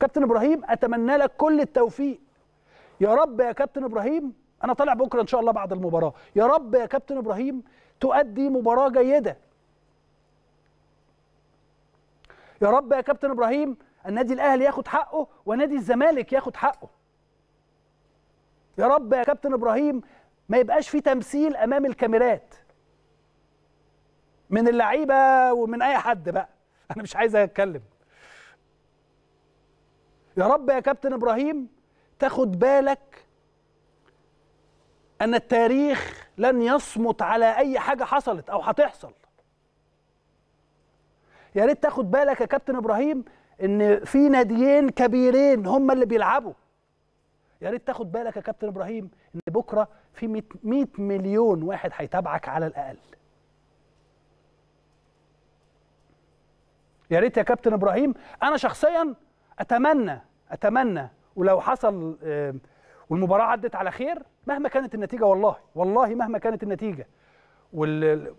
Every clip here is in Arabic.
كابتن ابراهيم اتمنى لك كل التوفيق يا رب يا كابتن ابراهيم انا طالع بكره ان شاء الله بعد المباراه يا رب يا كابتن ابراهيم تؤدي مباراه جيده يا رب يا كابتن ابراهيم النادي الاهلي ياخد حقه ونادي الزمالك ياخد حقه يا رب يا كابتن ابراهيم ما يبقاش في تمثيل امام الكاميرات من اللعيبه ومن اي حد بقى انا مش عايز اتكلم يا رب يا كابتن ابراهيم تاخد بالك ان التاريخ لن يصمت على اي حاجه حصلت او هتحصل يا ريت تاخد بالك يا كابتن ابراهيم ان في ناديين كبيرين هم اللي بيلعبوا يا ريت تاخد بالك يا كابتن ابراهيم ان بكره في 100 مليون واحد هيتابعك على الاقل يا ريت يا كابتن ابراهيم انا شخصيا اتمنى اتمنى ولو حصل والمباراه عدت على خير مهما كانت النتيجه والله والله مهما كانت النتيجه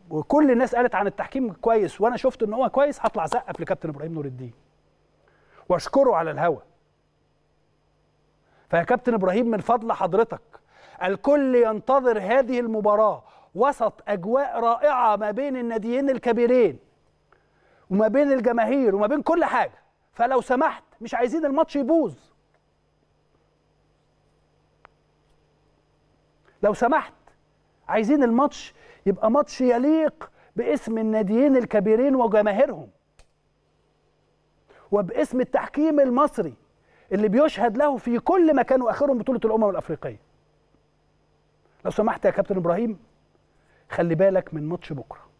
وكل الناس قالت عن التحكيم كويس وانا شفت ان هو كويس هطلع زقف لكابتن ابراهيم نور الدين واشكره على الهوى فيا كابتن ابراهيم من فضل حضرتك الكل ينتظر هذه المباراه وسط اجواء رائعه ما بين الناديين الكبيرين وما بين الجماهير وما بين كل حاجه فلو سمحت مش عايزين الماتش يبوظ لو سمحت عايزين الماتش يبقى ماتش يليق باسم الناديين الكبيرين وجماهيرهم وباسم التحكيم المصري اللي بيشهد له في كل مكان واخرهم بطوله الامم الافريقيه لو سمحت يا كابتن ابراهيم خلي بالك من ماتش بكره